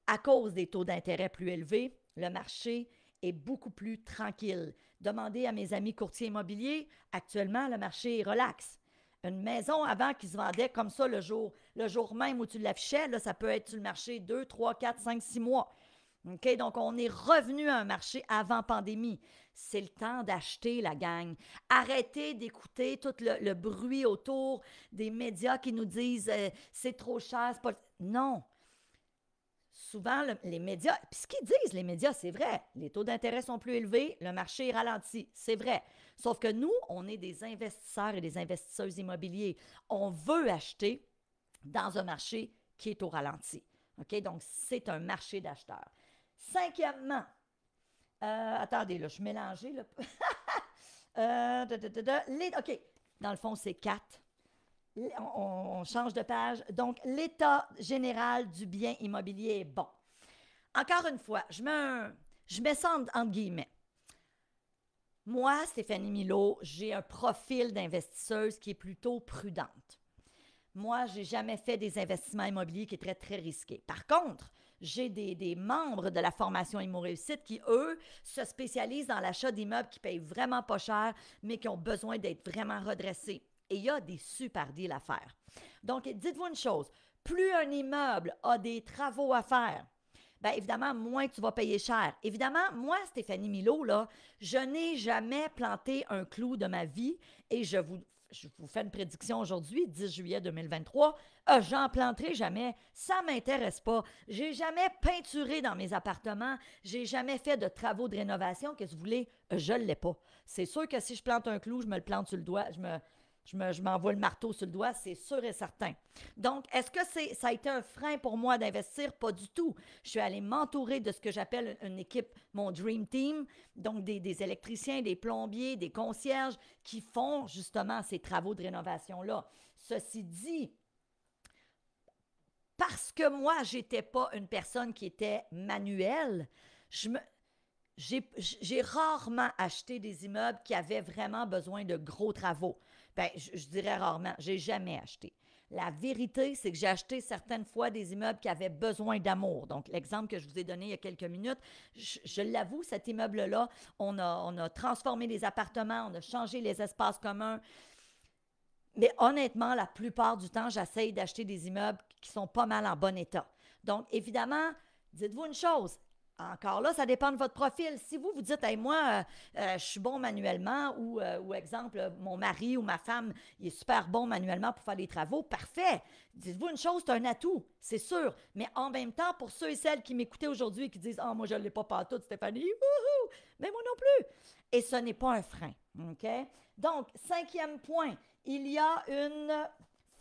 à cause des taux d'intérêt plus élevés, le marché est beaucoup plus tranquille. Demandez à mes amis courtiers immobiliers, actuellement, le marché est relax. Une maison avant qui se vendait comme ça le jour, le jour même où tu l'affichais, là, ça peut être sur le marché deux, trois, quatre, cinq, six mois. OK, donc on est revenu à un marché avant pandémie. C'est le temps d'acheter la gang. Arrêtez d'écouter tout le, bruit autour des médias qui nous disent euh, c'est trop cher. Pas... Non, souvent, les médias, puis ce qu'ils disent, les médias, c'est vrai. Les taux d'intérêt sont plus élevés, le marché est ralenti, c'est vrai. Sauf que nous, on est des investisseurs et des investisseuses immobiliers. On veut acheter dans un marché qui est au ralenti. OK? Donc, c'est un marché d'acheteurs. Cinquièmement, euh, attendez, là, je suis [laughs] euh, OK. Dans le fond, c'est quatre on, change de page. Donc, l'état général du bien immobilier. est Bon. Encore une fois, je me, je ça entre guillemets. Moi, Stéphanie Milo, j'ai un profil d'investisseuse qui est plutôt prudente. Moi, j'ai jamais fait des investissements immobiliers qui étaient très, très risqués. Par contre, j'ai des, membres de la formation Immo Réussite qui, eux, se spécialisent dans l'achat d'immeubles qui payent vraiment pas cher, mais qui ont besoin d'être vraiment redressés. Et il y a des super deals à faire. Donc, dites-vous une chose, plus un immeuble a des travaux à faire, bien évidemment, moins tu vas payer cher. Évidemment, moi, Stéphanie Milo, là, je n'ai jamais planté un clou de ma vie et je vous, vous fais une prédiction aujourd'hui, 10 juillet 2023, je ah, j'en planterai jamais, ça ne m'intéresse pas. Je n'ai jamais peinturé dans mes appartements, je n'ai jamais fait de travaux de rénovation, qu'est-ce que vous voulez, je ne l'ai pas. C'est sûr que si je plante un clou, je me le plante sur le doigt, je me je m'envoie me, je le marteau sur le doigt, c'est sûr et certain. Donc, est-ce que c'est, ça a été un frein pour moi d'investir? Pas du tout. Je suis allée m'entourer de ce que j'appelle une équipe, mon Dream Team, donc des, des, électriciens, des plombiers, des concierges qui font justement ces travaux de rénovation-là. Ceci dit, parce que moi, je n'étais pas une personne qui était manuelle, je me, j'ai rarement acheté des immeubles qui avaient vraiment besoin de gros travaux. Ben, je, dirais rarement, j'ai jamais acheté. La vérité, c'est que j'ai acheté certaines fois des immeubles qui avaient besoin d'amour. Donc, l'exemple que je vous ai donné il y a quelques minutes, je, l'avoue, cet immeuble-là, on a, on a transformé les appartements, on a changé les espaces communs. Mais honnêtement, la plupart du temps, j'essaye d'acheter des immeubles qui sont pas mal en bon état. Donc, évidemment, dites-vous une chose, encore là, ça dépend de votre profil. Si vous vous dites, moi, euh, euh, je suis bon manuellement, euh, ou, exemple, mon mari ou ma femme, il est super bon manuellement pour faire les travaux, parfait. Dites-vous une chose, c'est un atout, c'est sûr. Mais en même temps, pour ceux et celles qui m'écoutaient aujourd'hui et qui disent, oh, moi, je ne l'ai pas pas tout, Stéphanie, mais moi non plus. Et ce n'est pas un frein. OK? Donc, cinquième point, il y a une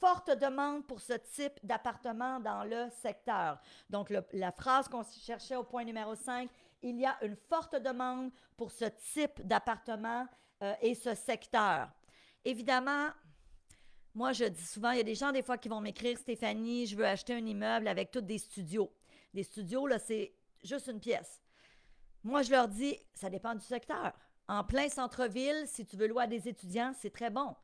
forte demande pour ce type d'appartement dans le secteur. Donc, la phrase qu'on cherchait au point numéro 5, il y a une forte demande pour ce type d'appartement euh, et ce secteur. Évidemment, moi, je dis souvent, il y a des gens des fois qui vont m'écrire, Stéphanie, je veux acheter un immeuble avec tous des studios. Des studios, là, c'est juste une pièce. Moi, je leur dis, ça dépend du secteur. En plein centre-ville, si tu veux louer à des étudiants, c'est très bon.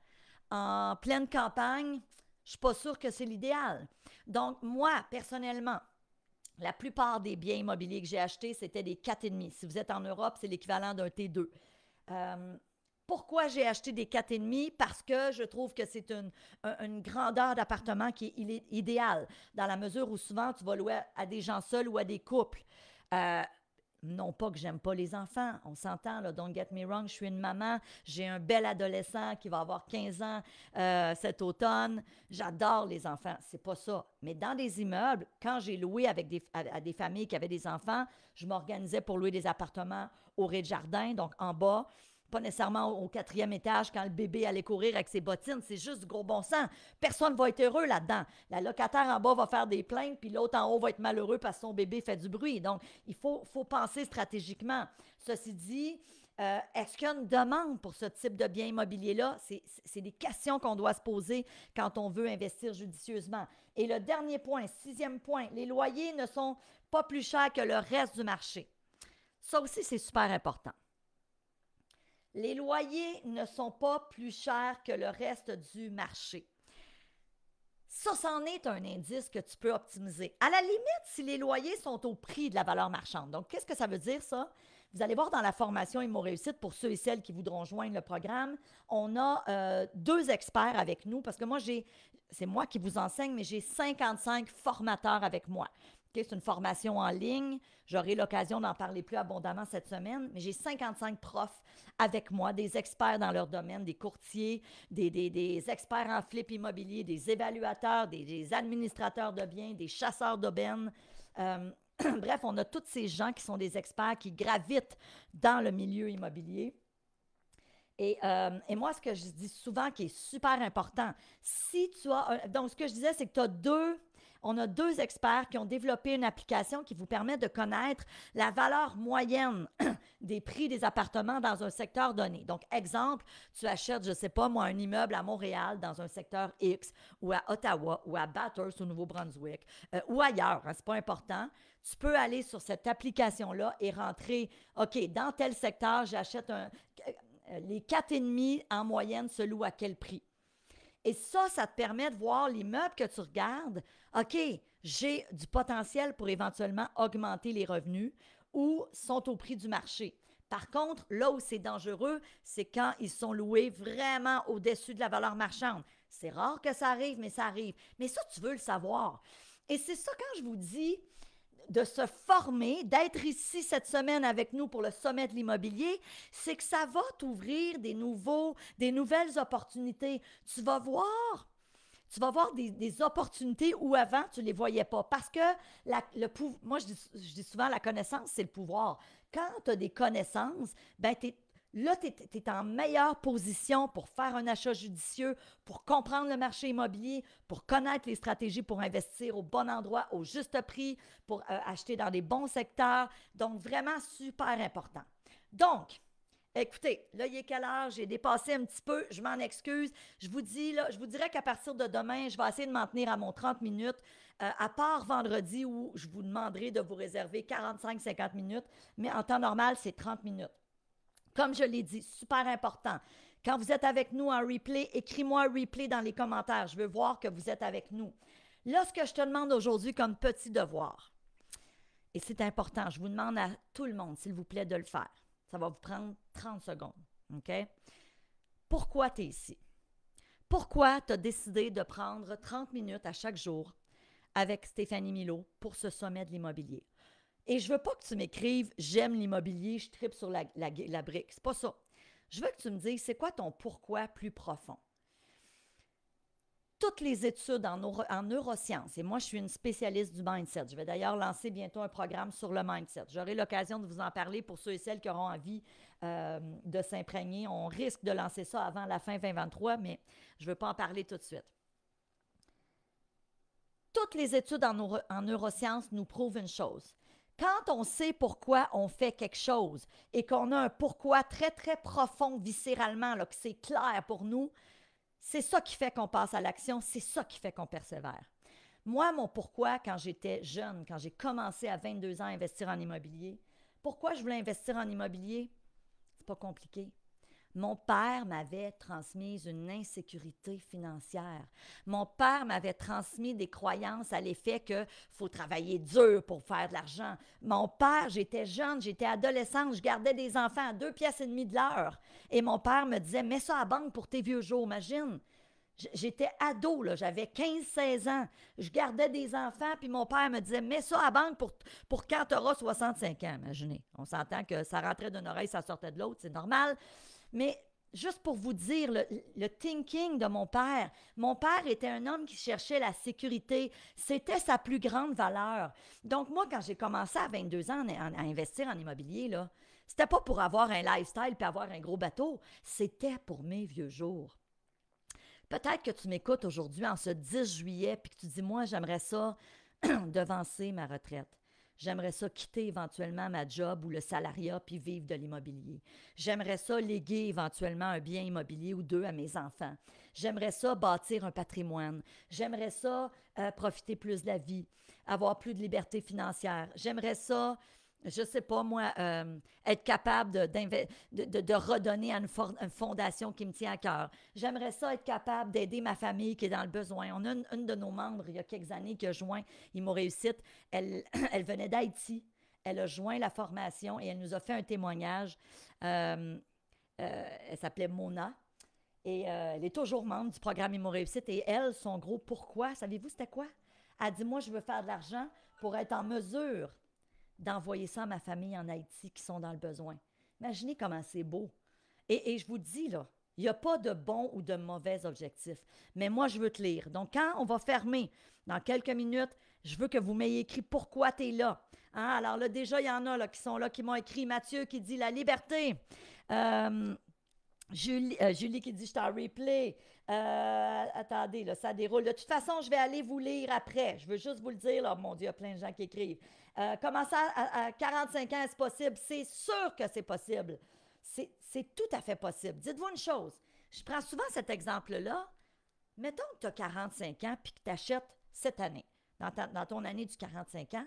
En pleine campagne, je suis pas sûre que c'est l'idéal. Donc, moi, personnellement, la plupart des biens immobiliers que j'ai achetés, c'était des 4,5. Si vous êtes en Europe, c'est l'équivalent d'un T2. Euh, pourquoi j'ai acheté des 4,5? Parce que je trouve que c'est une, grandeur d'appartement qui est idéale, dans la mesure où souvent tu vas louer à des gens seuls ou à des couples. Euh, non pas que j'aime pas les enfants, on s'entend, là, don't get me wrong, je suis une maman, j'ai un bel adolescent qui va avoir 15 ans euh, cet automne, j'adore les enfants, c'est pas ça. Mais dans des immeubles, quand j'ai loué avec des, à des familles qui avaient des enfants, je m'organisais pour louer des appartements au rez-de-jardin, donc en bas, pas nécessairement au, quatrième étage quand le bébé allait courir avec ses bottines, c'est juste gros bon sens. Personne ne va être heureux là-dedans. La locataire en bas va faire des plaintes, puis l'autre en haut va être malheureux parce que son bébé fait du bruit. Donc, il faut, faut penser stratégiquement. Ceci dit, euh, Est-ce qu'il y a une demande pour ce type de bien immobilier-là? C'est des questions qu'on doit se poser quand on veut investir judicieusement. Et le dernier point, sixième point, les loyers ne sont pas plus chers que le reste du marché. Ça aussi, c'est super important les loyers ne sont pas plus chers que le reste du marché. Ça, c'en est un indice que tu peux optimiser. À la limite, si les loyers sont au prix de la valeur marchande. Donc, qu'est-ce que ça veut dire, ça? Vous allez voir dans la formation Immo Réussite, pour ceux et celles qui voudront joindre le programme, on a euh, deux experts avec nous parce que moi, j'ai, c'est moi qui vous enseigne, mais j'ai 55 formateurs avec moi c'est une formation en ligne. J'aurai l'occasion d'en parler plus abondamment cette semaine, mais j'ai 55 profs avec moi, des experts dans leur domaine, des courtiers, des, experts en flip immobilier, des évaluateurs, des, administrateurs de biens, des chasseurs d'aubaines. Euh, [clears throat] bref, on a tous ces gens qui sont des experts, qui gravitent dans le milieu immobilier. Et, euh, et, moi, ce que je dis souvent qui est super important, si tu as. donc, ce que je disais, c'est que tu as deux on a deux experts qui ont développé une application qui vous permet de connaître la valeur moyenne [clears throat] des prix des appartements dans un secteur donné. Donc, exemple, tu achètes, je ne sais pas moi, un immeuble à Montréal dans un secteur X ou à Ottawa ou à Bathurst au Nouveau-Brunswick euh, ou ailleurs, hein, ce n'est pas important. Tu peux aller sur cette application-là et rentrer, OK, dans tel secteur, j'achète un... Euh, les 4,5 en moyenne se louent à quel prix? Et ça, ça te permet de voir l'immeuble que tu regardes. OK, j'ai du potentiel pour éventuellement augmenter les revenus ou sont au prix du marché. Par contre, là où c'est dangereux, c'est quand ils sont loués vraiment au-dessus de la valeur marchande. C'est rare que ça arrive, mais ça arrive. Mais ça, tu veux le savoir. Et c'est ça quand je vous dis, de se former, d'être ici cette semaine avec nous pour le sommet de l'immobilier, c'est que ça va t'ouvrir des nouveaux, des nouvelles opportunités. Tu vas voir tu vas voir des, opportunités où avant tu les voyais pas. Parce que le moi, je dis, souvent la connaissance, c'est le pouvoir. Quand tu as des connaissances, ben, tu es, Là, tu es, en meilleure position pour faire un achat judicieux, pour comprendre le marché immobilier, pour connaître les stratégies pour investir au bon endroit, au juste prix, pour euh, acheter dans des bons secteurs. Donc, vraiment super important. Donc, Écoutez, là, il est quelle heure? J'ai dépassé un petit peu. Je m'en excuse. Je vous dis, là, je vous dirais qu'à partir de demain, je vais essayer de m'en tenir à mon 30 minutes, euh, à part vendredi où je vous demanderai de vous réserver 45-50 minutes. Mais en temps normal, c'est 30 minutes. Comme je l'ai dit, super important. Quand vous êtes avec nous en replay, écris-moi un replay dans les commentaires. Je veux voir que vous êtes avec nous. Là, ce que je te demande aujourd'hui comme petit devoir, et c'est important, je vous demande à tout le monde, s'il vous plaît, de le faire. Ça va vous prendre 30 secondes. OK? Pourquoi tu es ici? Pourquoi tu as décidé de prendre 30 minutes à chaque jour avec Stéphanie Milo pour ce sommet de l'immobilier? Et je veux pas que tu m'écrives j'aime l'immobilier, je tripe sur la, la, la brique. C'est pas ça. Je veux que tu me dises c'est quoi ton pourquoi plus profond. Toutes les études en, neurosciences, et moi je suis une spécialiste du mindset. Je vais d'ailleurs lancer bientôt un programme sur le mindset. J'aurai l'occasion de vous en parler pour ceux et celles qui auront envie euh, de s'imprégner. On risque de lancer ça avant la fin 2023, mais je ne veux pas en parler tout de suite. Toutes les études en, en neurosciences nous prouvent une chose quand on sait pourquoi on fait quelque chose et qu'on a un pourquoi très, très profond, viscéralement, que c'est clair pour nous, c'est ça qui fait qu'on passe à l'action, c'est ça qui fait qu'on persévère. Moi, mon pourquoi, quand j'étais jeune, quand j'ai commencé à 22 ans à investir en immobilier, pourquoi je voulais investir en immobilier? C'est pas compliqué. Mon père m'avait transmis une insécurité financière. Mon père m'avait transmis des croyances à l'effet que faut travailler dur pour faire de l'argent. Mon père, j'étais jeune, j'étais adolescente, je gardais des enfants à deux pièces et demie de l'heure. Et mon père me disait, mets ça à banque pour tes vieux jours, imagine. J'étais ado, là, j'avais 15-16 ans. Je gardais des enfants, puis mon père me disait Mets ça à banque pour, pour quand tu auras 65 ans, imaginez. On s'entend que ça rentrait d'une oreille, ça sortait de l'autre, c'est normal. Mais juste pour vous dire le, thinking de mon père, mon père était un homme qui cherchait la sécurité. C'était sa plus grande valeur. Donc, moi, quand j'ai commencé à 22 ans à, investir en immobilier, là, c'était pas pour avoir un lifestyle et avoir un gros bateau. C'était pour mes vieux jours. Peut-être que tu m'écoutes aujourd'hui en ce 10 juillet, puis que tu dis, moi, j'aimerais ça [clears throat] devancer ma retraite. J'aimerais ça quitter éventuellement ma job ou le salariat puis vivre de l'immobilier. J'aimerais ça léguer éventuellement un bien immobilier ou deux à mes enfants. J'aimerais ça bâtir un patrimoine. J'aimerais ça euh, profiter plus de la vie, avoir plus de liberté financière. J'aimerais ça je ne sais pas moi, euh, être capable de, redonner à une, fondation qui me tient à cœur. J'aimerais ça être capable d'aider ma famille qui est dans le besoin. On a une, de nos membres, il y a quelques années, qui a joint Imo Réussite. Elle, [clears throat] elle venait d'Haïti. Elle a joint la formation et elle nous a fait un témoignage. Euh, euh, elle s'appelait Mona. Et elle est toujours membre du programme Imo Réussite. Et elle, son gros pourquoi, savez-vous c'était quoi? Elle dit, moi, je veux faire de l'argent pour être en mesure d'envoyer ça à ma famille en Haïti qui sont dans le besoin. Imaginez comment c'est beau. Et, je vous dis, là, il n'y a pas de bon ou de mauvais objectif. Mais moi, je veux te lire. Donc, quand on va fermer dans quelques minutes, je veux que vous m'ayez écrit pourquoi tu es là. Hein? Alors là, déjà, il y en a là, qui sont là, qui m'ont écrit. Mathieu qui dit la liberté. Euh, Julie, euh, Julie, qui dit je t'en replay. Euh, attendez, ça déroule. De toute façon, je vais aller vous lire après. Je veux juste vous le dire, là. Oh mon Dieu, il y a plein de gens qui écrivent. Euh, comment ça, à, 45 ans, est-ce possible? C'est sûr que c'est possible. C'est tout à fait possible. Dites-vous une chose. Je prends souvent cet exemple-là. Mettons que tu as 45 ans puis que tu achètes cette année, dans, dans ton année du 45 ans,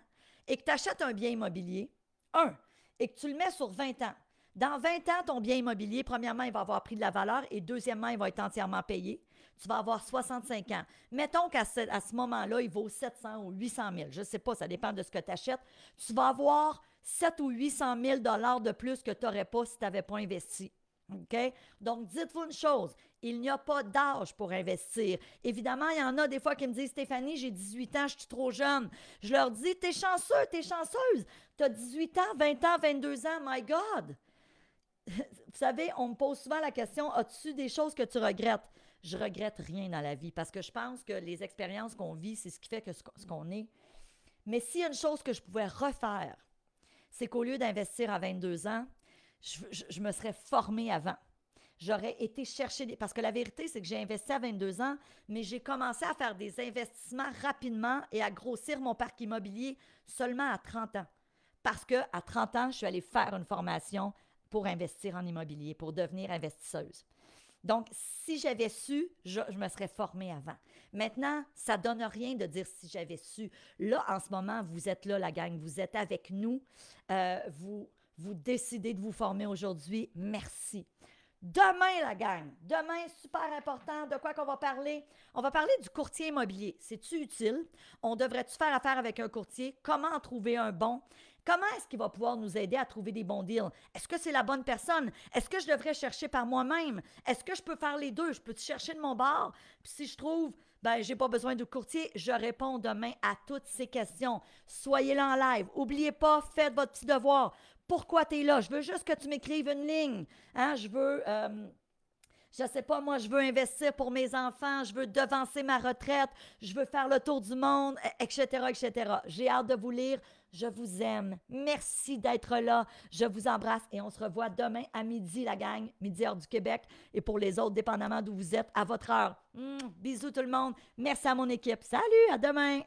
et que tu achètes un bien immobilier, un, et que tu le mets sur 20 ans. Dans 20 ans, ton bien immobilier, premièrement, il va avoir pris de la valeur et deuxièmement, il va être entièrement payé. Tu vas avoir 65 ans. Mettons qu'à ce, moment-là, il vaut 700 ou 800 000. Je ne sais pas, ça dépend de ce que tu achètes. Tu vas avoir 700 ou 800 000 dollars de plus que tu n'aurais pas si tu n'avais pas investi. OK? Donc, dites-vous une chose, il n'y a pas d'âge pour investir. Évidemment, il y en a des fois qui me disent Stéphanie, j'ai 18 ans, je suis trop jeune. Je leur dis T'es chanceux, t'es chanceuse. Tu as 18 ans, 20 ans, 22 ans, my God vous savez, on me pose souvent la question, as-tu des choses que tu regrettes? Je regrette rien dans la vie parce que je pense que les expériences qu'on vit, c'est ce qui fait que ce qu'on est. Mais s'il y a une chose que je pouvais refaire, c'est qu'au lieu d'investir à 22 ans, je, me serais formée avant j'aurais été chercher des... Parce que la vérité, c'est que j'ai investi à 22 ans, mais j'ai commencé à faire des investissements rapidement et à grossir mon parc immobilier seulement à 30 ans. Parce que à 30 ans, je suis allée faire une formation pour investir en immobilier, pour devenir investisseuse. Donc, si j'avais su, je, me serais formée avant. Maintenant, ça donne rien de dire si j'avais su. Là, en ce moment, vous êtes là, la gang, vous êtes avec nous, euh, vous, vous décidez de vous former aujourd'hui. Merci. Demain, la gang, demain, super important, de quoi qu'on va parler? On va parler du courtier immobilier. C'est-tu utile? On devrait-tu faire affaire avec un courtier? Comment trouver un bon? Comment est-ce qu'il va pouvoir nous aider à trouver des bons deals? Est-ce que c'est la bonne personne? Est-ce que je devrais chercher par moi-même? Est-ce que je peux faire les deux? Je peux te chercher de mon bord? Puis si je trouve, ben, j'ai pas besoin de courtier. Je réponds demain à toutes ces questions. Soyez là en live. Oubliez pas, faites votre petit devoir. Pourquoi tu es là? Je veux juste que tu m'écrives une ligne. Hein? Je veux. je euh, je sais pas, moi, je veux investir pour mes enfants, je veux devancer ma retraite, je veux faire le tour du monde, etc., etc. J'ai hâte de vous lire. Je vous aime. Merci d'être là. Je vous embrasse et on se revoit demain à midi, la gang, midi heure du Québec. Et pour les autres, dépendamment d'où vous êtes, à votre heure. Mmh, bisous tout le monde. Merci à mon équipe. Salut, à demain.